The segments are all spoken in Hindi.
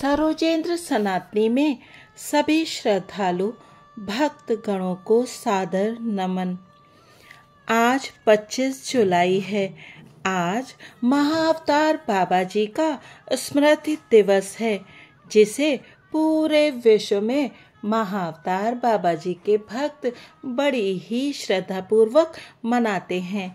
सरोजेंद्र सनातनी में सभी श्रद्धालु भक्त गणों को सादर नमन आज 25 जुलाई है आज महाअवतार बाबा जी का स्मृति दिवस है जिसे पूरे विश्व में महाअवतार बाबा जी के भक्त बड़ी ही श्रद्धापूर्वक मनाते हैं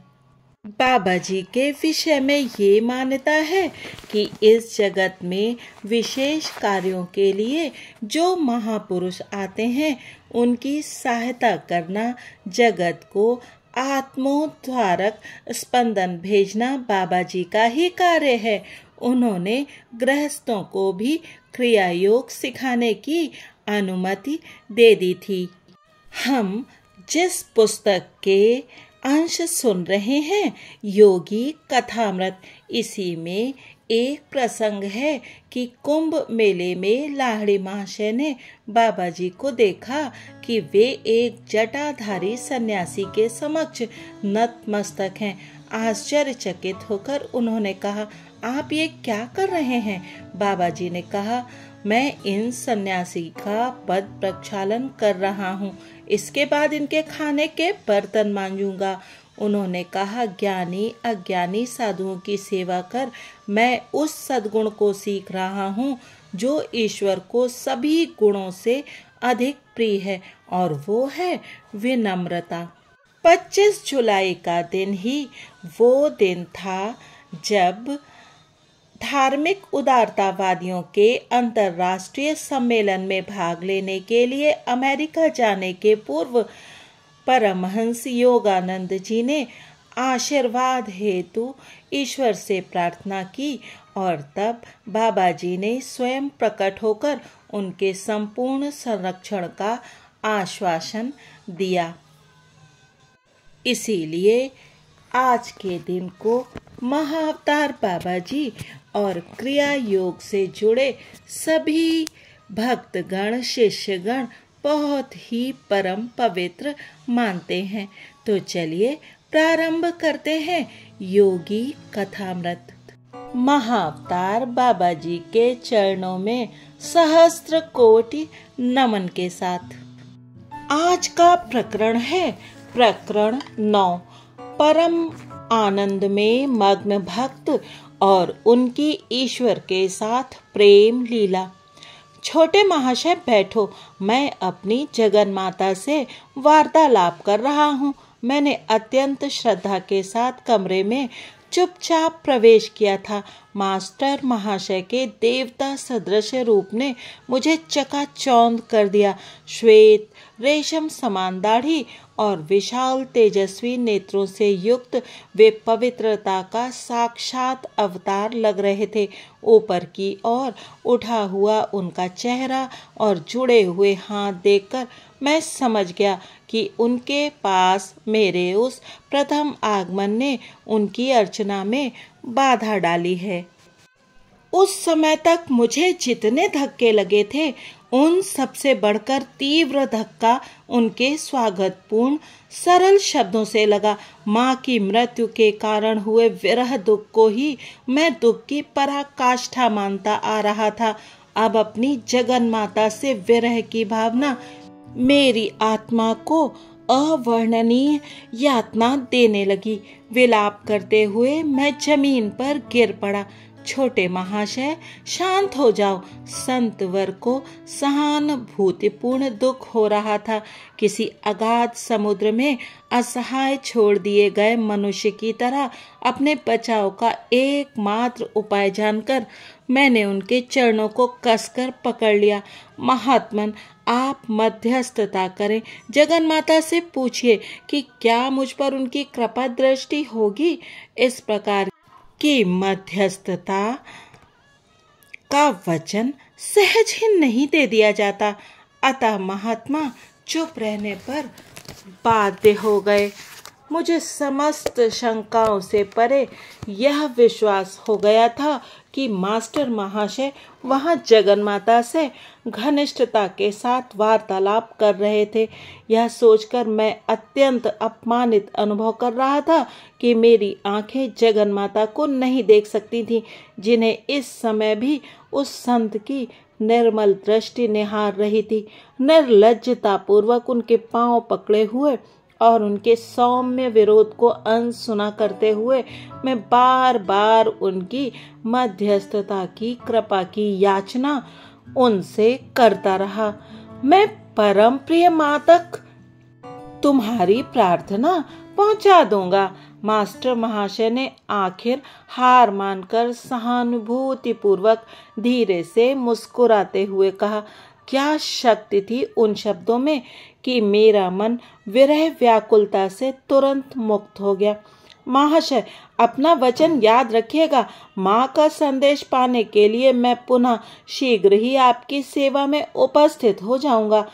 बाबा जी के विषय में ये मान्यता है कि इस जगत में विशेष कार्यों के लिए जो महापुरुष आते हैं उनकी सहायता करना जगत को आत्मोद्वारक स्पंदन भेजना बाबा जी का ही कार्य है उन्होंने गृहस्थों को भी क्रिया योग सिखाने की अनुमति दे दी थी हम जिस पुस्तक के अंश सुन रहे हैं योगी कथामृत इसी में एक प्रसंग है कि कुंभ मेले में लाहड़ी महाशय ने बाबा जी को देखा कि वे एक जटाधारी सन्यासी के समक्ष नतमस्तक हैं आश्चर्यचकित होकर उन्होंने कहा आप ये क्या कर रहे हैं बाबा जी ने कहा मैं इन सन्यासी का पद प्रक्षालन कर रहा हूँ इसके बाद इनके खाने के बर्तन मांजूंगा उन्होंने कहा ज्ञानी अज्ञानी साधुओं की सेवा कर मैं उस सदगुण को सीख रहा हूँ जो ईश्वर को सभी गुणों से अधिक प्रिय है और वो है विनम्रता 25 जुलाई का दिन ही वो दिन था जब धार्मिक उदारतावादियों के अंतर्राष्ट्रीय सम्मेलन में भाग लेने के लिए अमेरिका जाने के पूर्व परमहंस योगानंद जी ने आशीर्वाद हेतु ईश्वर से प्रार्थना की और तब बाबा जी ने स्वयं प्रकट होकर उनके संपूर्ण संरक्षण का आश्वासन दिया इसीलिए आज के दिन को महाअवतार बाबा जी और क्रिया योग से जुड़े सभी भक्तगण शिष्यगण बहुत ही परम पवित्र मानते हैं तो चलिए प्रारंभ करते हैं योगी कथामृत महावतार बाबा जी के चरणों में सहस्त्र कोटि नमन के साथ आज का प्रकरण है प्रकरण नौ परम आनंद में मग्न भक्त और उनकी ईश्वर के साथ प्रेम लीला छोटे महाशय बैठो मैं अपनी जगन माता से वार्तालाप कर रहा हूँ मैंने अत्यंत श्रद्धा के साथ कमरे में चुपचाप प्रवेश किया था मास्टर महाशय के देवता सदृश रूप ने मुझे चकाचौंध कर दिया श्वेत रेशम समान दाढ़ी और विशाल तेजस्वी नेत्रों से युक्त वे पवित्रता का साक्षात अवतार लग रहे थे ऊपर की ओर उठा हुआ उनका चेहरा और जुड़े हुए हाथ देखकर मैं समझ गया कि उनके पास मेरे उस प्रथम आगमन ने उनकी अर्चना में बाधा डाली है उस समय तक मुझे जितने धक्के लगे थे उन सबसे बढ़कर तीव्र धक्का उनके स्वागतपूर्ण सरल शब्दों से लगा माँ की मृत्यु के कारण हुए विरह दुख को ही मैं दुख की पराकाष्ठा मानता आ रहा था अब अपनी जगन माता से विरह की भावना मेरी आत्मा को अवर्णनीय यातना देने लगी विलाप करते हुए मैं जमीन पर गिर पड़ा छोटे महाशय शांत हो जाओ संत वर को सहानुभूतिपूर्ण दुख हो रहा था किसी अगाध समुद्र में असहाय छोड़ दिए गए मनुष्य की तरह अपने बचाव का एकमात्र उपाय जानकर मैंने उनके चरणों को कसकर पकड़ लिया महात्मन आप मध्यस्थता करें जगन माता से पूछिए कि क्या मुझ पर उनकी कृपा दृष्टि होगी इस प्रकार की मध्यस्थता का वचन सहज ही नहीं दे दिया जाता अतः महात्मा चुप रहने पर बाध्य हो गए मुझे समस्त शंकाओं से परे यह विश्वास हो गया था कि मास्टर महाशय वहाँ माता से घनिष्ठता के साथ वार्तालाप कर रहे थे यह सोचकर मैं अत्यंत अपमानित अनुभव कर रहा था कि मेरी आंखें माता को नहीं देख सकती थीं जिन्हें इस समय भी उस संत की निर्मल दृष्टि निहार रही थी निर्लजतापूर्वक उनके पांव पकड़े हुए और उनके सौम्य विरोध को सुना करते हुए मैं बार बार उनकी मध्यस्थता की कृपा की याचना उनसे करता रहा मैं परम प्रिय माँ तक तुम्हारी प्रार्थना पहुंचा दूंगा मास्टर महाशय ने आखिर हार मानकर सहानुभूति पूर्वक धीरे से मुस्कुराते हुए कहा क्या शक्ति थी उन शब्दों में कि मेरा मन विरह व्याकुलता से तुरंत मुक्त हो गया महाशय अपना वचन याद रखिएगा माँ का संदेश पाने के लिए मैं पुनः शीघ्र ही आपकी सेवा में उपस्थित हो जाऊंगा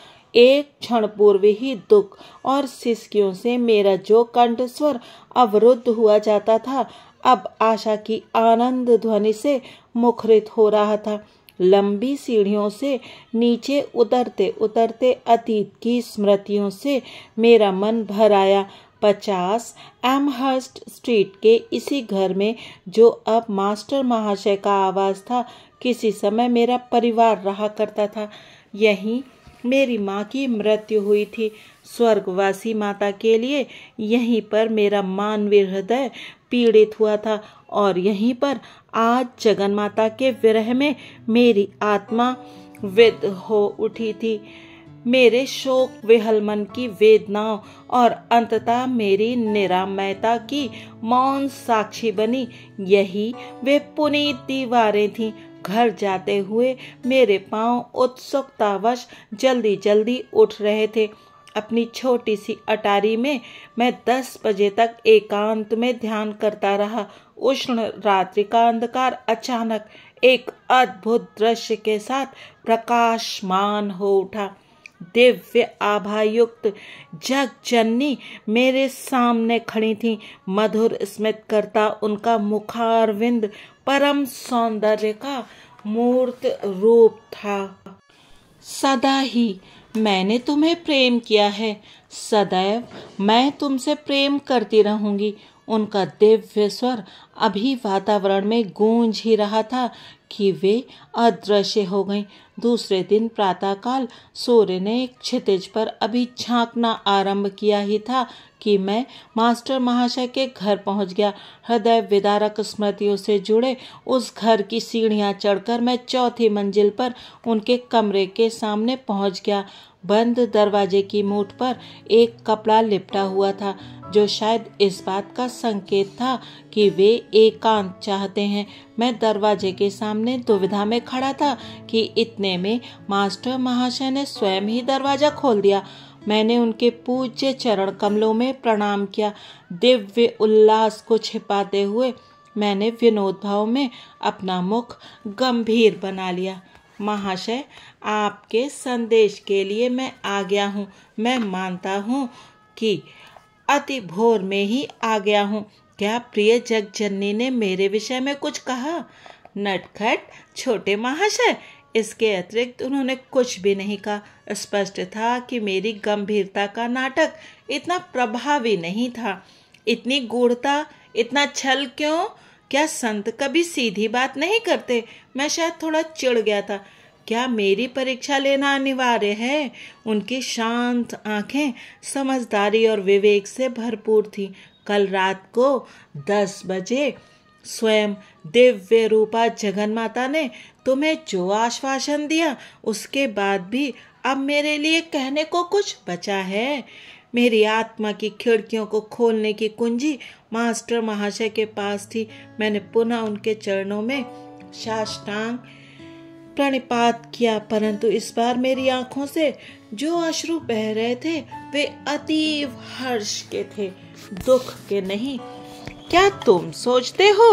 एक क्षण पूर्व ही दुख और सिसकियों से मेरा जो कंठ स्वर अवरुद्ध हुआ जाता था अब आशा की आनंद ध्वनि से मुखरित हो रहा था लंबी सीढ़ियों से नीचे उतरते उतरते अतीत की स्मृतियों से मेरा मन भर आया पचास एमहर्स्ट स्ट्रीट के इसी घर में जो अब मास्टर महाशय का आवास था किसी समय मेरा परिवार रहा करता था यहीं मेरी माँ की मृत्यु हुई थी स्वर्गवासी माता के लिए यहीं पर मेरा मानवीय हृदय पीड़ित हुआ था और यहीं पर आज जगन माता के विरह में मेरी आत्मा विद हो उठी थी मेरे शोक विहल मन की वेदनाओं और अंततः मेरी निरामयता की मौन साक्षी बनी यही वे पुनीत दीवारें थीं घर जाते हुए मेरे पांव उत्सुकतावश जल्दी जल्दी उठ रहे थे अपनी छोटी सी अटारी में मैं दस बजे तक एकांत में ध्यान करता रहा उष्ण रात्रि का अंधकार अचानक एक अद्भुत दृश्य के साथ प्रकाशमान हो उठा दिव्य आभायुक्त जग जननी मेरे सामने खड़ी थी मधुर स्मित करता उनका मुखारविंद परम सौंदर्य का मूर्त रूप था सदा ही मैंने तुम्हें प्रेम किया है सदैव मैं तुमसे प्रेम करती रहूंगी उनका दिव्य स्वर अभी वातावरण में गूंज ही रहा था कि वे अदृश्य हो गईं दूसरे दिन प्रातःकाल सूर्य ने क्षितिज पर अभी झांकना आरंभ किया ही था कि मैं मास्टर महाशय के घर पहुंच गया हृदय विदारक स्मृतियों से जुड़े उस घर की सीढ़ियां चढ़कर मैं चौथी मंजिल पर उनके कमरे के सामने पहुंच गया बंद दरवाजे की मूठ पर एक कपड़ा लिपटा हुआ था जो शायद इस बात का संकेत था कि वे एकांत चाहते हैं मैं दरवाजे के सामने दुविधा में खड़ा था कि इतने में मास्टर महाशय ने स्वयं ही दरवाजा खोल दिया मैंने उनके पूज्य चरण कमलों में प्रणाम किया दिव्य उल्लास को छिपाते हुए मैंने विनोद भाव में अपना मुख गंभीर बना लिया महाशय आपके संदेश के लिए मैं आ गया हूँ मैं मानता हूँ कि अति भोर में ही आ गया हूँ क्या प्रिय जननी ने मेरे विषय में कुछ कहा नटखट छोटे महाशय इसके अतिरिक्त उन्होंने कुछ भी नहीं कहा स्पष्ट था कि मेरी गंभीरता का नाटक इतना प्रभावी नहीं था इतनी गूढ़ता इतना छल क्यों क्या संत कभी सीधी बात नहीं करते मैं शायद थोड़ा चिढ़ गया था क्या मेरी परीक्षा लेना अनिवार्य है उनकी शांत आंखें समझदारी और विवेक से भरपूर थी कल रात को दस बजे स्वयं दिव्य रूपा जगन माता ने तुम्हें जो आश्वासन दिया उसके बाद भी अब मेरे लिए कहने को कुछ बचा है मेरी आत्मा की खिड़कियों को खोलने की कुंजी मास्टर महाशय के पास थी मैंने पुनः उनके चरणों में साष्टांग प्रणिपात किया परंतु इस बार मेरी आंखों से जो अश्रु बह रहे थे वे अतीव हर्ष के थे दुख के नहीं क्या तुम सोचते हो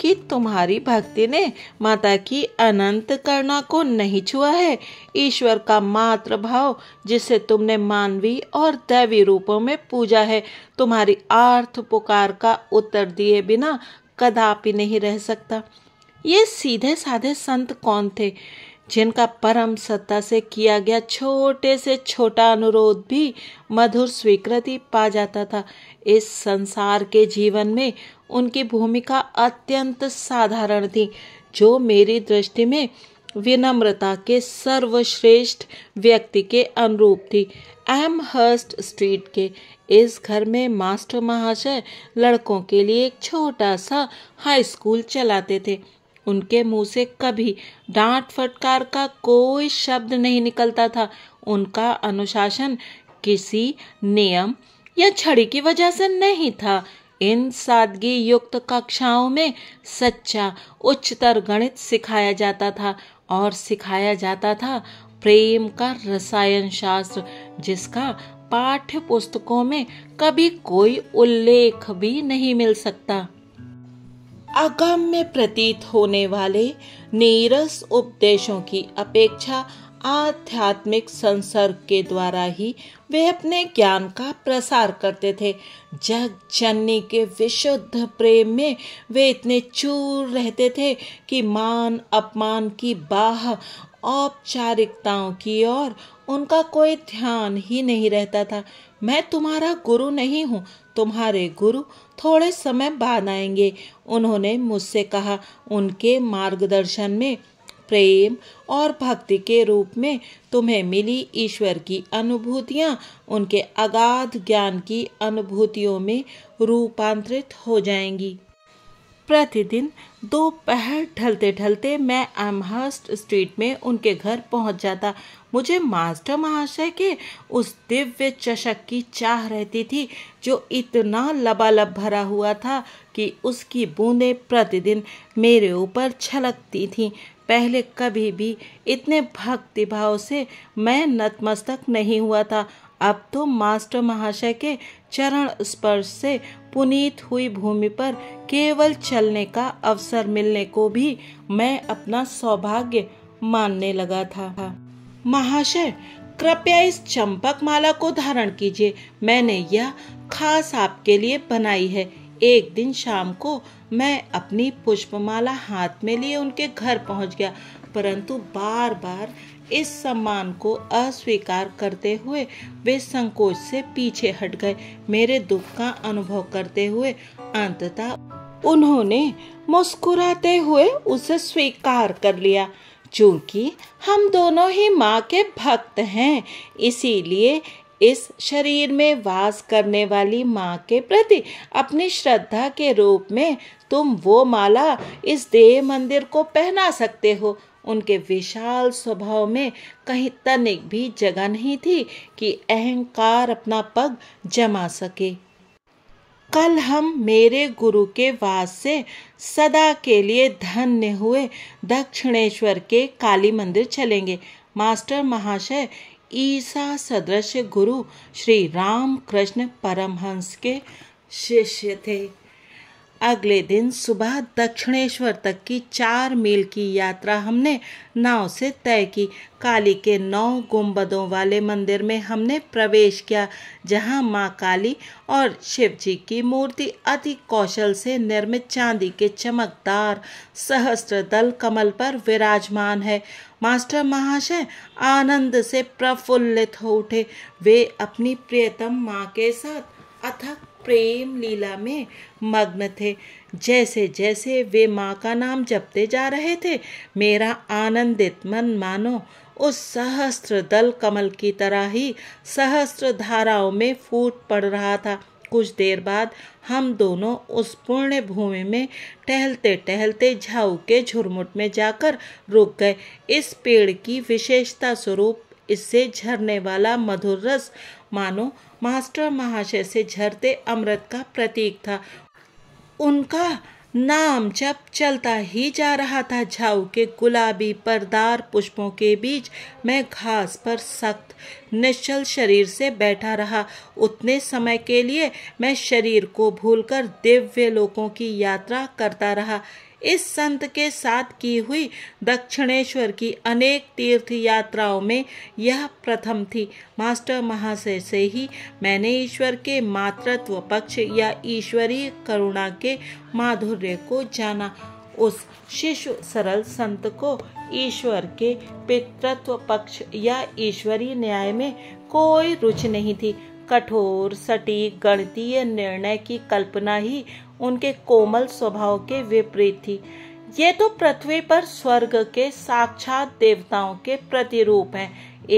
कि तुम्हारी भक्ति ने माता की अनंत करुणा को नहीं छुआ है ईश्वर का मात्र भाव जिसे तुमने मानवी और दैवी रूपों में पूजा है तुम्हारी आर्थ पुकार का उत्तर दिए बिना कदापि नहीं रह सकता ये सीधे साधे संत कौन थे जिनका परम सत्ता से किया गया छोटे से छोटा अनुरोध भी मधुर स्वीकृति पा जाता था इस संसार के जीवन में उनकी भूमिका अत्यंत साधारण थी जो मेरी दृष्टि में विनम्रता के सर्वश्रेष्ठ व्यक्ति के अनुरूप थी एम हर्स्ट स्ट्रीट के इस घर में मास्टर महाशय लड़कों के लिए एक छोटा सा हाई स्कूल चलाते थे उनके मुंह से कभी डांट फटकार का कोई शब्द नहीं निकलता था उनका अनुशासन किसी नियम या छड़ी की वजह से नहीं था इन सादगी युक्त कक्षाओं में सच्चा उच्चतर गणित सिखाया जाता था और सिखाया जाता था प्रेम का रसायन शास्त्र जिसका पाठ्य पुस्तकों में कभी कोई उल्लेख भी नहीं मिल सकता अगम्य प्रतीत होने वाले नीरस उपदेशों की अपेक्षा आध्यात्मिक संसर्ग के द्वारा ही वे अपने ज्ञान का प्रसार करते थे जग जननी के विशुद्ध प्रेम में वे इतने चूर रहते थे कि मान अपमान की बाह औपचारिकताओं की ओर उनका कोई ध्यान ही नहीं रहता था मैं तुम्हारा गुरु नहीं हूँ तुम्हारे गुरु थोड़े समय बाद आएंगे उन्होंने मुझसे कहा उनके मार्गदर्शन में प्रेम और भक्ति के रूप में तुम्हें मिली ईश्वर की अनुभूतियाँ उनके अगाध ज्ञान की अनुभूतियों में रूपांतरित हो जाएंगी प्रतिदिन दोपहर ढलते ढलते मैं एमहर्स्ट स्ट्रीट में उनके घर पहुंच जाता मुझे मास्टर महाशय के उस दिव्य चषक की चाह रहती थी जो इतना लबालब भरा हुआ था कि उसकी बूंदें प्रतिदिन मेरे ऊपर छलकती थीं पहले कभी भी इतने भक्तिभाव से मैं नतमस्तक नहीं हुआ था अब तो मास्टर महाशय के चरण स्पर्श से पुनीत हुई भूमि पर केवल चलने का अवसर मिलने को भी मैं अपना सौभाग्य मानने लगा था महाशय कृपया इस चंपक माला को धारण कीजिए मैंने यह खास आपके लिए बनाई है एक दिन शाम को मैं अपनी पुष्पमाला हाथ में लिए उनके घर पहुंच गया परंतु बार बार इस सम्मान को अस्वीकार करते हुए वे संकोच से पीछे हट गए मेरे दुख का अनुभव करते हुए अंततः उन्होंने मुस्कुराते हुए उसे स्वीकार कर लिया चूंकि हम दोनों ही माँ के भक्त हैं इसीलिए इस शरीर में वास करने वाली माँ के प्रति अपनी श्रद्धा के रूप में तुम वो माला इस देह मंदिर को पहना सकते हो उनके विशाल स्वभाव में कहीं तनिक भी जगह नहीं थी कि अहंकार अपना पग जमा सके कल हम मेरे गुरु के वास से सदा के लिए धन्य हुए दक्षिणेश्वर के काली मंदिर चलेंगे मास्टर महाशय ईसा सदृश गुरु श्री राम कृष्ण परमहंस के शिष्य थे अगले दिन सुबह दक्षिणेश्वर तक की चार मील की यात्रा हमने नाव से तय की काली के नौ गुंबदों वाले मंदिर में हमने प्रवेश किया जहां मां काली और शिव जी की मूर्ति अति कौशल से निर्मित चांदी के चमकदार सहस्त्र दल कमल पर विराजमान है मास्टर महाशय आनंद से प्रफुल्लित हो उठे वे अपनी प्रियतम माँ के साथ अथक प्रेम लीला में मग्न थे जैसे जैसे वे माँ का नाम जपते जा रहे थे मेरा आनंदित मन मानो उस सहस्त्र दल कमल की तरह ही सहस्त्र धाराओं में फूट पड़ रहा था कुछ देर बाद हम दोनों उस पूर्ण भूमि में टहलते टहलते झाऊ के झुरमुट में जाकर रुक गए इस पेड़ की विशेषता स्वरूप इससे झरने वाला मधुर रस मानो मास्टर महाशय से झरते अमृत का प्रतीक था उनका नाम जब चलता ही जा रहा था झाऊ के गुलाबी परदार पुष्पों के बीच मैं घास पर सख्त निश्चल शरीर से बैठा रहा उतने समय के लिए मैं शरीर को भूलकर दिव्य लोकों की यात्रा करता रहा इस संत के साथ की हुई दक्षिणेश्वर की अनेक तीर्थ यात्राओं में यह प्रथम थी मास्टर महाशय से ही मैंने ईश्वर के मातृत्व पक्ष या ईश्वरीय करुणा के माधुर्य को जाना उस शिशु सरल संत को ईश्वर के पितृत्व पक्ष या ईश्वरीय न्याय में कोई रुचि नहीं थी कठोर सटीक गणितीय निर्णय की कल्पना ही उनके कोमल स्वभाव के विपरीत थी ये तो पृथ्वी पर स्वर्ग के साक्षात देवताओं के प्रतिरूप हैं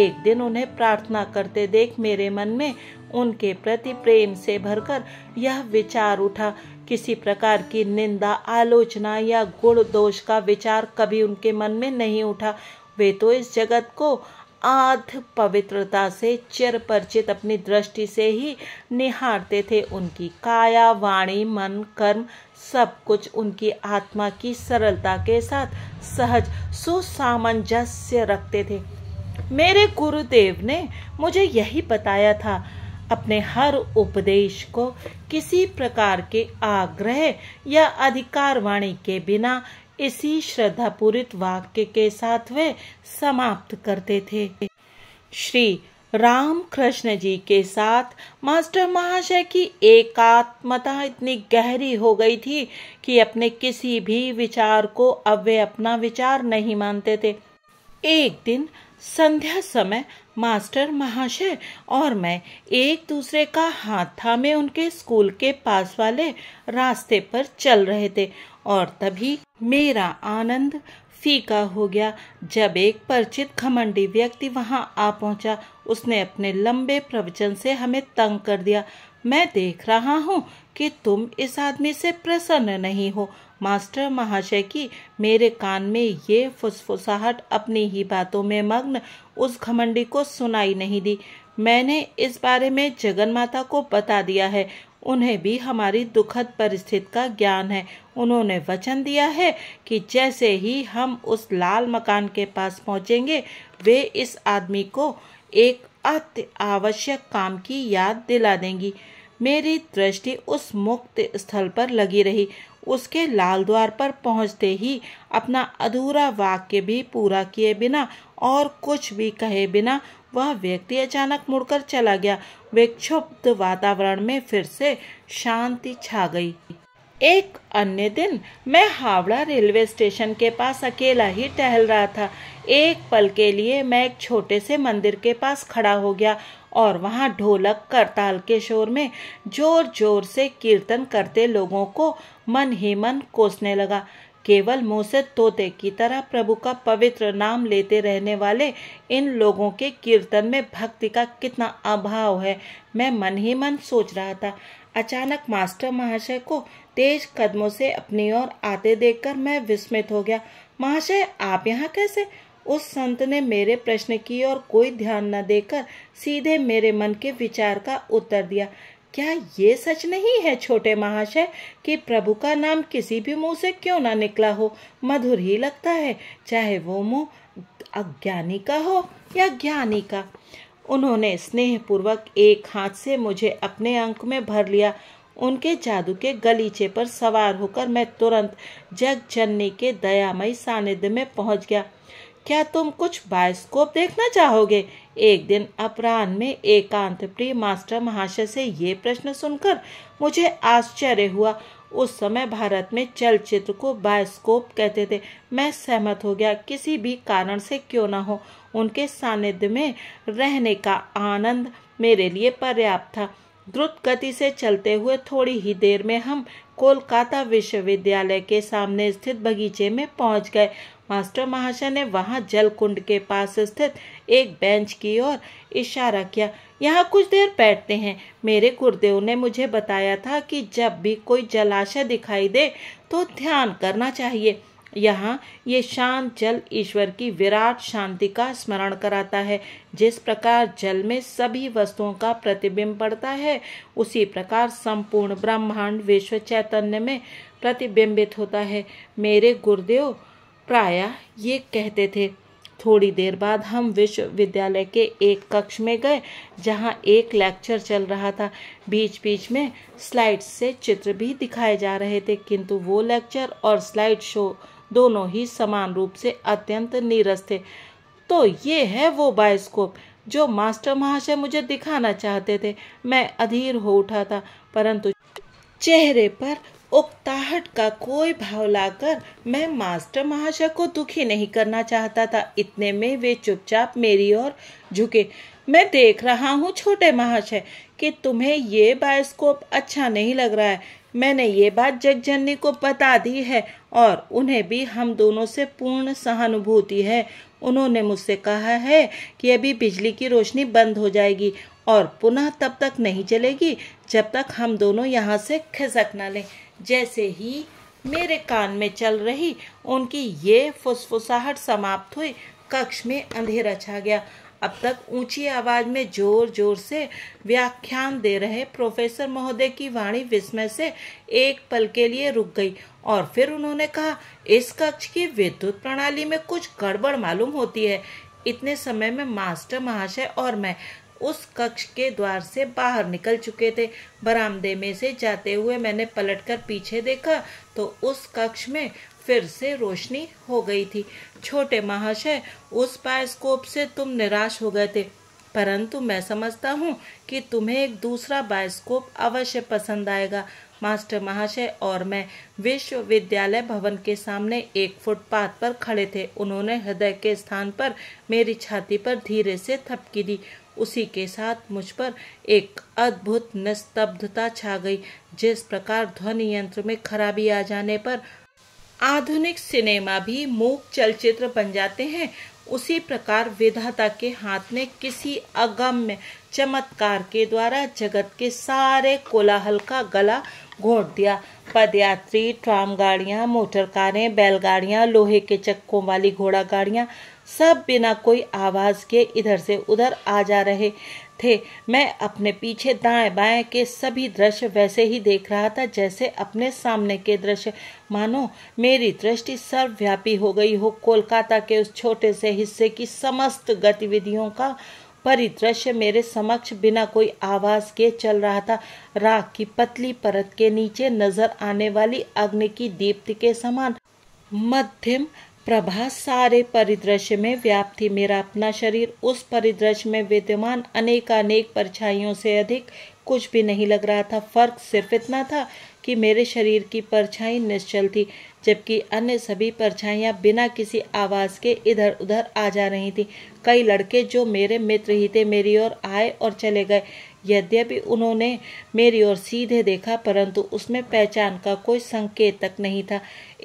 एक दिन उन्हें प्रार्थना करते देख मेरे मन में उनके प्रति प्रेम से भरकर यह विचार उठा किसी प्रकार की निंदा आलोचना या गुण दोष का विचार कभी उनके मन में नहीं उठा वे तो इस जगत को आध पवित्रता से चिर परिचित अपनी दृष्टि से ही निहारते थे उनकी काया वाणी मन कर्म सब कुछ उनकी आत्मा की सरलता के साथ सहज सुसामंजस्य रखते थे मेरे गुरुदेव ने मुझे यही बताया था अपने हर उपदेश को किसी प्रकार के आग्रह या अधिकार वाणी के बिना इसी श्रद्धापूरित वाक्य के साथ वे समाप्त करते थे श्री राम कृष्ण जी के साथ मास्टर महाशय की एकात्मता इतनी गहरी हो गई थी कि अपने किसी भी विचार को अब वे अपना विचार नहीं मानते थे एक दिन संध्या समय मास्टर महाशय और मैं एक दूसरे का हाथ थामे उनके स्कूल के पास वाले रास्ते पर चल रहे थे और तभी मेरा आनंद फीका हो गया जब एक परिचित खमंडी व्यक्ति वहां आ पहुंचा उसने अपने लंबे प्रवचन से हमें तंग कर दिया मैं देख रहा हूँ कि तुम इस आदमी से प्रसन्न नहीं हो मास्टर महाशय की मेरे कान में ये फुसफुसाहट अपनी ही बातों में मग्न उस घमंडी को सुनाई नहीं दी मैंने इस बारे में जगन माता को बता दिया है उन्हें भी हमारी दुखद परिस्थिति का ज्ञान है उन्होंने वचन दिया है कि जैसे ही हम उस लाल मकान के पास पहुंचेंगे वे इस आदमी को एक अति आवश्यक काम की याद दिला देंगी मेरी दृष्टि उस मुक्त स्थल पर लगी रही उसके लाल द्वार पर पहुंचते ही अपना अधूरा वाक्य भी पूरा किए बिना और कुछ भी कहे बिना वह व्यक्ति अचानक मुड़कर चला गया विक्षुब्ध वातावरण में फिर से शांति छा गई एक अन्य दिन मैं हावड़ा रेलवे स्टेशन के पास अकेला ही टहल रहा था एक पल के लिए मैं एक छोटे से मंदिर के पास खड़ा हो गया और वहाँ ढोलक करताल के शोर में जोर जोर से कीर्तन करते लोगों को मन ही मन कोसने लगा केवल मुँह से तोते की तरह प्रभु का पवित्र नाम लेते रहने वाले इन लोगों के कीर्तन में भक्ति का कितना अभाव है मैं मन ही मन सोच रहा था अचानक मास्टर महाशय को तेज कदमों से अपनी ओर आते देखकर मैं विस्मित हो गया महाशय आप यहाँ कैसे उस संत ने मेरे प्रश्न की और कोई ध्यान न देकर सीधे मेरे मन के विचार का उत्तर दिया क्या ये सच नहीं है छोटे महाशय कि प्रभु का नाम किसी भी मुंह से क्यों ना निकला हो मधुर ही लगता है चाहे वो मुंह अज्ञानी का हो या ज्ञानी का उन्होंने स्नेहपूर्वक एक हाथ से मुझे अपने अंक में भर लिया उनके जादू के गलीचे पर सवार होकर मैं तुरंत जग जननी के दयामयी सानिध्य में पहुंच गया क्या तुम कुछ बायोस्कोप देखना चाहोगे एक दिन अपराह्न में एकांत प्रिय मास्टर महाशय से ये प्रश्न सुनकर मुझे आश्चर्य हुआ उस समय भारत में चलचित्र को बायोस्कोप कहते थे मैं सहमत हो गया किसी भी कारण से क्यों ना हो उनके सानिध्य में रहने का आनंद मेरे लिए पर्याप्त था द्रुत गति से चलते हुए थोड़ी ही देर में हम कोलकाता विश्वविद्यालय के सामने स्थित बगीचे में पहुंच गए मास्टर महाशय ने वहां कुंड के पास स्थित एक बेंच की ओर इशारा किया यहाँ कुछ देर बैठते हैं मेरे गुरुदेव ने मुझे बताया था कि जब भी कोई जलाशय दिखाई दे तो ध्यान करना चाहिए यहाँ ये शांत जल ईश्वर की विराट शांति का स्मरण कराता है जिस प्रकार जल में सभी वस्तुओं का प्रतिबिंब पड़ता है उसी प्रकार संपूर्ण ब्रह्मांड विश्व चैतन्य में प्रतिबिंबित होता है मेरे गुरुदेव प्रायः ये कहते थे थोड़ी देर बाद हम विश्वविद्यालय के एक कक्ष में गए जहाँ एक लेक्चर चल रहा था बीच बीच में स्लाइड्स से चित्र भी दिखाए जा रहे थे किंतु वो लेक्चर और स्लाइड शो दोनों ही समान रूप से अत्यंत नीरस थे तो ये है वो बायोस्कोप जो मास्टर महाशय मुझे दिखाना चाहते थे मैं अधीर हो उठा था परंतु चेहरे पर उकताहट का कोई भाव लाकर मैं मास्टर महाशय को दुखी नहीं करना चाहता था इतने में वे चुपचाप मेरी ओर झुके मैं देख रहा हूँ छोटे महाशय कि तुम्हें ये बायोस्कोप अच्छा नहीं लग रहा है मैंने ये बात जगजननी को बता दी है और उन्हें भी हम दोनों से पूर्ण सहानुभूति है उन्होंने मुझसे कहा है कि अभी बिजली की रोशनी बंद हो जाएगी और पुनः तब तक नहीं चलेगी जब तक हम दोनों यहाँ से खिसक ना लें जैसे ही मेरे कान में चल रही उनकी ये फुसफुसाहट समाप्त हुई कक्ष में अंधेरा छा गया अब तक ऊंची आवाज में जोर जोर से व्याख्यान दे रहे प्रोफेसर महोदय की वाणी विस्मय से एक पल के लिए रुक गई और फिर उन्होंने कहा इस कक्ष की विद्युत प्रणाली में कुछ गड़बड़ मालूम होती है इतने समय में मास्टर महाशय और मैं उस कक्ष के द्वार से बाहर निकल चुके थे बरामदे में से जाते हुए मैंने पलटकर पीछे देखा तो उस कक्ष में फिर से रोशनी हो गई थी छोटे महाशय उस बायोस्कोप से तुम निराश हो गए थे परंतु मैं समझता हूँ कि तुम्हें एक दूसरा बायोस्कोप अवश्य पसंद आएगा मास्टर महाशय और मैं विश्वविद्यालय भवन के सामने एक फुटपाथ पर खड़े थे उन्होंने हृदय के स्थान पर मेरी छाती पर धीरे से थपकी दी उसी के साथ मुझ पर एक अद्भुत निस्तब्धता छा गई जिस प्रकार ध्वनि यंत्र में खराबी आ जाने पर आधुनिक सिनेमा भी मूक चलचित्र बन जाते हैं उसी प्रकार विधाता के हाथ ने किसी अगम्य चमत्कार के द्वारा जगत के सारे कोलाहल का गला घोट दिया पदयात्री ट्राम गाड़ियाँ मोटर कारें बैलगाड़ियाँ लोहे के चक्कों वाली घोड़ा गाड़ियाँ सब बिना कोई आवाज के इधर से उधर आ जा रहे थे मैं अपने पीछे दाएं बाएं के सभी दृश्य वैसे ही देख रहा था जैसे अपने सामने के दृश्य मानो मेरी दृष्टि सर्वव्यापी हो गई हो कोलकाता के उस छोटे से हिस्से की समस्त गतिविधियों का परिदृश्य मेरे समक्ष बिना कोई आवाज के चल रहा था राख की पतली परत के नीचे नजर आने वाली अग्नि की दीप्ति के समान मध्यम प्रभा सारे परिदृश्य में व्याप्त थी मेरा अपना शरीर उस परिदृश्य में विद्यमान अनेकानेक परछाइयों से अधिक कुछ भी नहीं लग रहा था फर्क सिर्फ इतना था कि मेरे शरीर की परछाई निश्चल थी जबकि अन्य सभी परछाइयाँ बिना किसी आवाज़ के इधर उधर आ जा रही थी कई लड़के जो मेरे मित्र ही थे मेरी ओर आए और चले गए यद्यपि उन्होंने मेरी ओर सीधे देखा परंतु उसमें पहचान का कोई संकेत तक नहीं था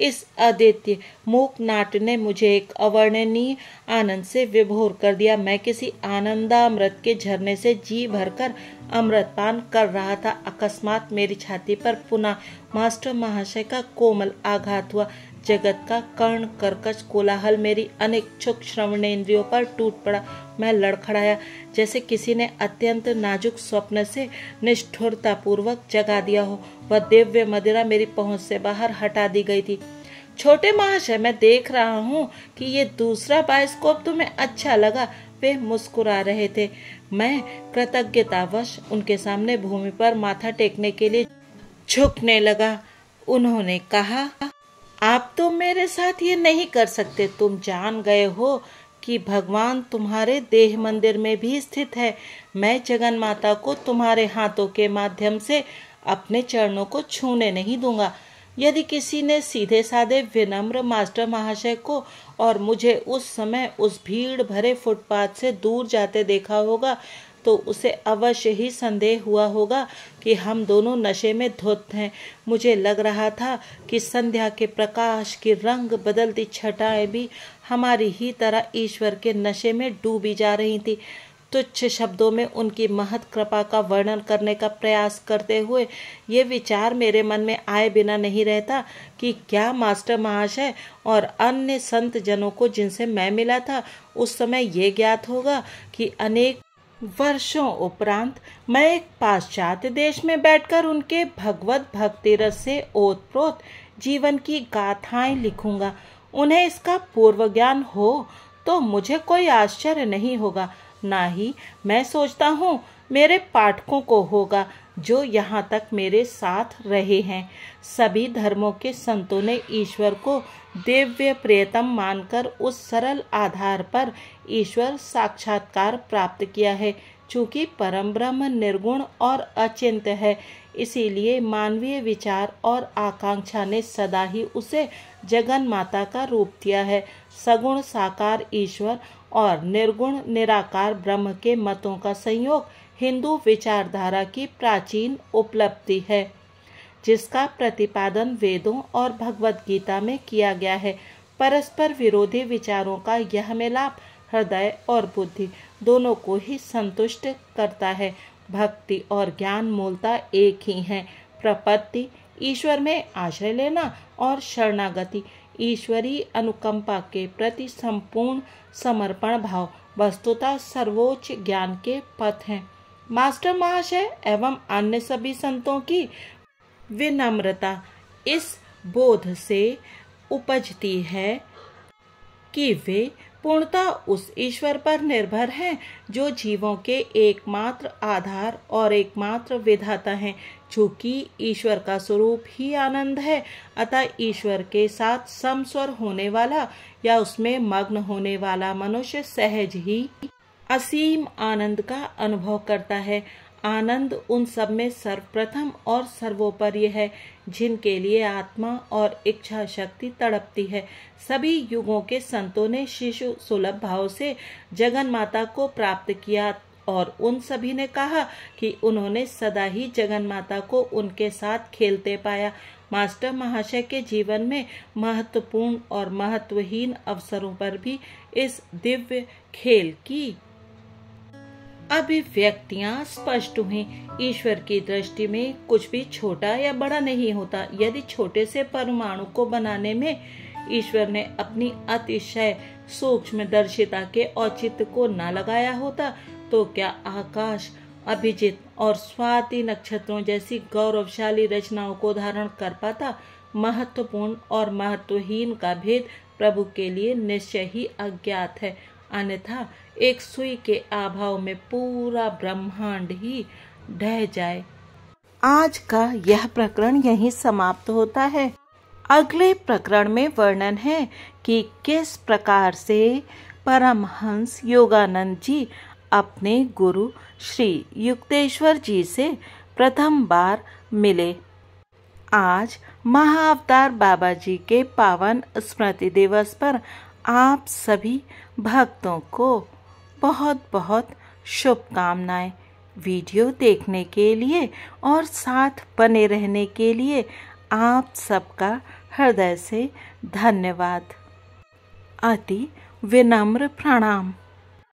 इस अद्वितीय मूक नाट ने मुझे एक अवर्णनीय आनंद से विभोर कर दिया मैं किसी आनंदामृत के झरने से जी भरकर अमृत पान कर रहा था अकस्मात मेरी छाती पर पुनः मास्टर महाशय का कोमल आघात हुआ जगत का कर्ण कर्कश कोलाहल मेरी श्रवण इंद्रियों पर टूट पड़ा मैं लड़खड़ाया जैसे किसी ने अत्यंत नाजुक स्वप्न से पूर्वक जगा दिया हो वह दिव्य मदिरा मेरी पहुंच से बाहर हटा दी गई थी छोटे महाशय मैं देख रहा हूँ कि ये दूसरा बायोस्कोप तुम्हें अच्छा लगा वे मुस्कुरा रहे थे मैं कृतज्ञतावश उनके सामने भूमि पर माथा टेकने के लिए झुकने लगा उन्होंने कहा आप तो मेरे साथ ये नहीं कर सकते तुम जान गए हो कि भगवान तुम्हारे देह मंदिर में भी स्थित है मैं जगन माता को तुम्हारे हाथों के माध्यम से अपने चरणों को छूने नहीं दूंगा यदि किसी ने सीधे साधे विनम्र मास्टर महाशय को और मुझे उस समय उस भीड़ भरे फुटपाथ से दूर जाते देखा होगा तो उसे अवश्य ही संदेह हुआ होगा कि हम दोनों नशे में धुत हैं मुझे लग रहा था कि संध्या के प्रकाश की रंग बदलती छटाएं भी हमारी ही तरह ईश्वर के नशे में डूबी जा रही थी तुच्छ शब्दों में उनकी महत कृपा का वर्णन करने का प्रयास करते हुए ये विचार मेरे मन में आए बिना नहीं रहता कि क्या मास्टर महाशय और अन्य संत जनों को जिनसे मैं मिला था उस समय ये ज्ञात होगा कि अनेक वर्षों उपरांत मैं एक पाश्चात्य देश में बैठकर उनके भगवत भक्ति रस से ओतप्रोत जीवन की गाथाएं लिखूंगा उन्हें इसका पूर्व ज्ञान हो तो मुझे कोई आश्चर्य नहीं होगा ना ही मैं सोचता हूँ मेरे पाठकों को होगा जो यहाँ तक मेरे साथ रहे हैं सभी धर्मों के संतों ने ईश्वर को दिव्य प्रियतम मानकर उस सरल आधार पर ईश्वर साक्षात्कार प्राप्त किया है चूँकि परम ब्रह्म निर्गुण और अचिंत है इसीलिए मानवीय विचार और आकांक्षा ने सदा ही उसे जगन माता का रूप दिया है सगुण साकार ईश्वर और निर्गुण निराकार ब्रह्म के मतों का संयोग हिंदू विचारधारा की प्राचीन उपलब्धि है जिसका प्रतिपादन वेदों और भगवत गीता में किया गया है परस्पर विरोधी विचारों का यह मिलाप हृदय और बुद्धि दोनों को ही संतुष्ट करता है भक्ति और ज्ञान मूलता एक ही हैं प्रपत्ति ईश्वर में आश्रय लेना और शरणागति ईश्वरीय अनुकंपा के प्रति संपूर्ण समर्पण भाव वस्तुतः सर्वोच्च ज्ञान के पथ हैं मास्टर महाशय एवं अन्य सभी संतों की विनम्रता इस बोध से उपजती है कि वे पूर्णता उस ईश्वर पर निर्भर हैं जो जीवों के एकमात्र आधार और एकमात्र विधाता हैं चूँकि ईश्वर का स्वरूप ही आनंद है अतः ईश्वर के साथ समस्वर होने वाला या उसमें मग्न होने वाला मनुष्य सहज ही असीम आनंद का अनुभव करता है आनंद उन सब में सर्वप्रथम और सर्वोपरि है जिनके लिए आत्मा और इच्छा शक्ति तड़पती है सभी युगों के संतों ने शिशु सुलभ भाव से जगन माता को प्राप्त किया और उन सभी ने कहा कि उन्होंने सदा ही जगन माता को उनके साथ खेलते पाया मास्टर महाशय के जीवन में महत्वपूर्ण और महत्वहीन अवसरों पर भी इस दिव्य खेल की अभिव्यक्तियां स्पष्ट हुई ईश्वर की दृष्टि में कुछ भी छोटा या बड़ा नहीं होता यदि छोटे से परमाणु को बनाने में ईश्वर ने अपनी अतिशय सूक्ष्म दर्शिता के औचित्य को न लगाया होता तो क्या आकाश अभिजित और स्वाति नक्षत्रों जैसी गौरवशाली रचनाओं को धारण कर पाता महत्वपूर्ण और महत्वहीन का भेद प्रभु के लिए निश्चय ही अज्ञात है अन्यथा एक सुई के अभाव में पूरा ब्रह्मांड ही ढह जाए आज का यह प्रकरण यहीं समाप्त होता है अगले प्रकरण में वर्णन है कि किस प्रकार से परमहंस योगानंद जी अपने गुरु श्री युक्तेश्वर जी से प्रथम बार मिले आज महाअवतार बाबा जी के पावन स्मृति दिवस पर आप सभी भक्तों को बहुत बहुत शुभकामनाएं वीडियो देखने के लिए और साथ बने रहने के लिए आप सबका हृदय से धन्यवाद अति विनम्र प्रणाम